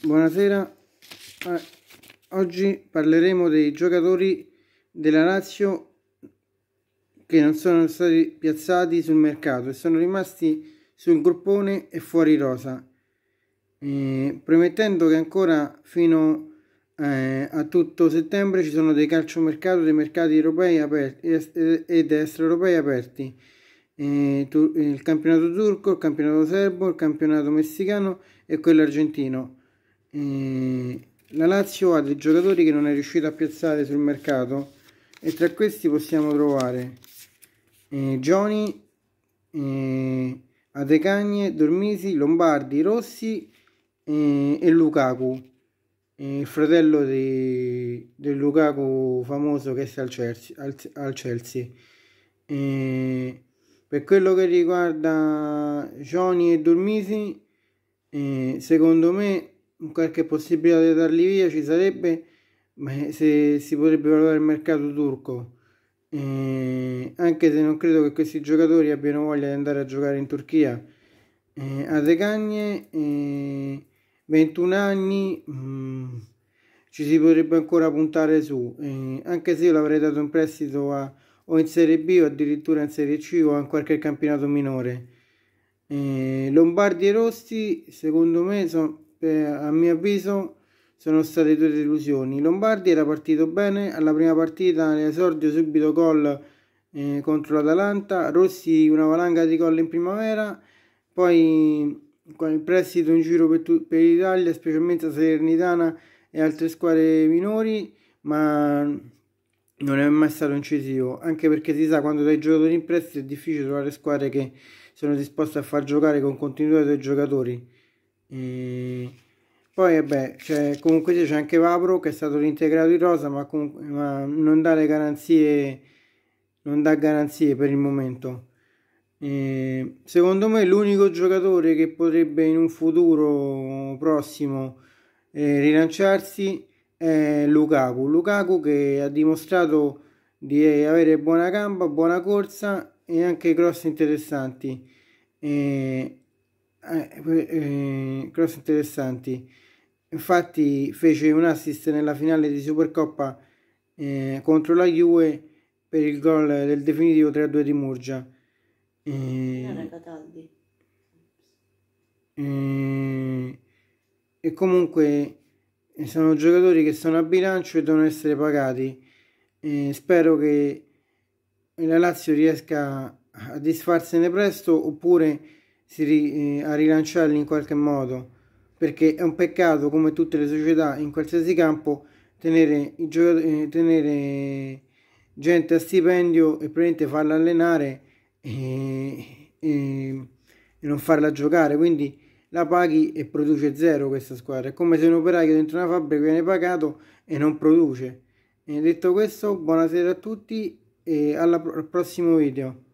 Buonasera, ah, oggi parleremo dei giocatori della Lazio che non sono stati piazzati sul mercato e sono rimasti sul gruppone e fuori rosa, eh, promettendo che ancora fino eh, a tutto settembre ci sono dei calciomercato, dei mercati europei aperti, ed extraeuropei aperti, eh, il campionato turco, il campionato serbo, il campionato messicano e quello argentino Mm, la Lazio ha dei giocatori che non è riuscito a piazzare sul mercato e tra questi possiamo trovare eh, Gioni, eh, Adecagne, Dormisi, Lombardi, Rossi eh, e Lukaku, eh, il fratello di, del Lukaku famoso che sta al Chelsea. Al, al Chelsea. Eh, per quello che riguarda Gioni e Dormisi, eh, secondo me qualche possibilità di darli via ci sarebbe ma se si potrebbe valutare il mercato turco eh, anche se non credo che questi giocatori abbiano voglia di andare a giocare in Turchia eh, a Decagne eh, 21 anni mh, mm, ci si potrebbe ancora puntare su eh, anche se io l'avrei dato in prestito a, o in Serie B o addirittura in Serie C o in qualche campionato minore Lombardi e Rossi secondo me sono a mio avviso sono state due delusioni. Lombardi era partito bene, alla prima partita esordio subito gol eh, contro l'Atalanta, Rossi una valanga di gol in primavera, poi con il prestito in giro per, tu- per l'Italia, specialmente a Salernitana e altre squadre minori, ma non è mai stato incisivo, anche perché si sa quando dai giocatori in prestito è difficile trovare squadre che sono disposte a far giocare con continuità dei giocatori. E poi vabbè, cioè, comunque c'è anche Vapro che è stato reintegrato in rosa, ma, comunque, ma non dà le garanzie, non dà garanzie per il momento. E secondo me l'unico giocatore che potrebbe in un futuro prossimo eh, rilanciarsi è Lukaku. Lukaku che ha dimostrato di avere buona gamba, buona corsa e anche grossi interessanti. E eh, cross interessanti. Infatti fece un assist nella finale di Supercoppa eh, contro la Juve per il gol del definitivo 3-2 di Murgia. Eh, eh, e comunque eh, sono giocatori che sono a bilancio e devono essere pagati. Eh, spero che la Lazio riesca a disfarsene presto oppure si, eh, a rilanciarli in qualche modo, perché è un peccato, come tutte le società in qualsiasi campo, tenere, eh, tenere gente a stipendio e praticamente farla allenare e, eh, e, eh, e non farla giocare. Quindi la paghi e produce zero questa squadra. È come se un operaio dentro una fabbrica viene pagato e non produce. E detto questo, buonasera a tutti e alla, al prossimo video.